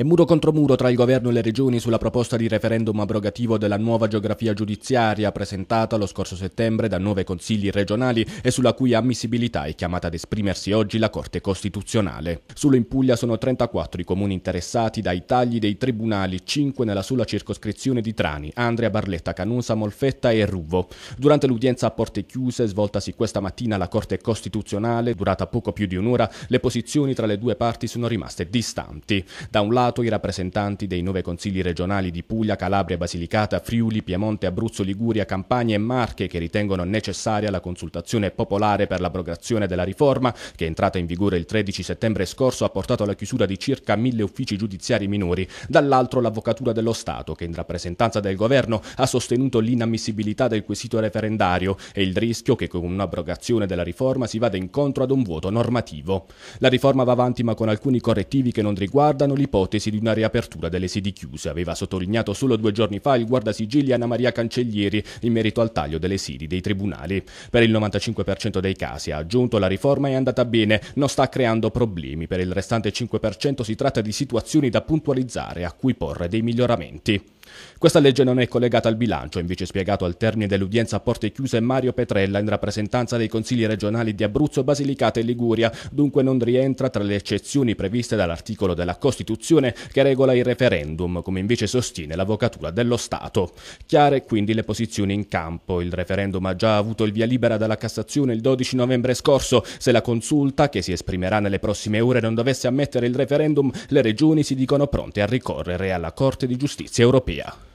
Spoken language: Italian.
È muro contro muro tra il governo e le regioni sulla proposta di referendum abrogativo della nuova geografia giudiziaria presentata lo scorso settembre da nove consigli regionali e sulla cui ammissibilità è chiamata ad esprimersi oggi la Corte Costituzionale. Solo in Puglia sono 34 i comuni interessati dai tagli dei tribunali, 5 nella sola circoscrizione di Trani, Andrea, Barletta, Canusa, Molfetta e Ruvo. Durante l'udienza a porte chiuse svoltasi questa mattina alla Corte Costituzionale, durata poco più di un'ora, le posizioni tra le due parti sono rimaste distanti. Da un lato Stato i rappresentanti dei nove consigli regionali di Puglia, Calabria, Basilicata, Friuli, Piemonte, Abruzzo, Liguria, Campania e Marche che ritengono necessaria la consultazione popolare per l'abrogazione della riforma che è entrata in vigore il 13 settembre scorso ha portato alla chiusura di circa mille uffici giudiziari minori. Dall'altro l'Avvocatura dello Stato che in rappresentanza del Governo ha sostenuto l'inammissibilità del quesito referendario e il rischio che con un'abrogazione della riforma si vada incontro ad un vuoto normativo. La riforma va avanti ma con alcuni correttivi che non riguardano l'ipotesi l'ipotesi di una riapertura delle sedi chiuse, aveva sottolineato solo due giorni fa il guardasigilli Anna Maria Cancellieri in merito al taglio delle sedi dei tribunali. Per il 95% dei casi, ha aggiunto, la riforma è andata bene, non sta creando problemi. Per il restante 5% si tratta di situazioni da puntualizzare a cui porre dei miglioramenti. Questa legge non è collegata al bilancio, invece spiegato al termine dell'udienza a porte chiuse Mario Petrella in rappresentanza dei consigli regionali di Abruzzo, Basilicata e Liguria, dunque non rientra tra le eccezioni previste dall'articolo della Costituzione che regola il referendum, come invece sostiene l'Avvocatura dello Stato. Chiare quindi le posizioni in campo. Il referendum ha già avuto il via libera dalla Cassazione il 12 novembre scorso. Se la consulta, che si esprimerà nelle prossime ore, non dovesse ammettere il referendum, le regioni si dicono pronte a ricorrere alla Corte di Giustizia europea. yeah.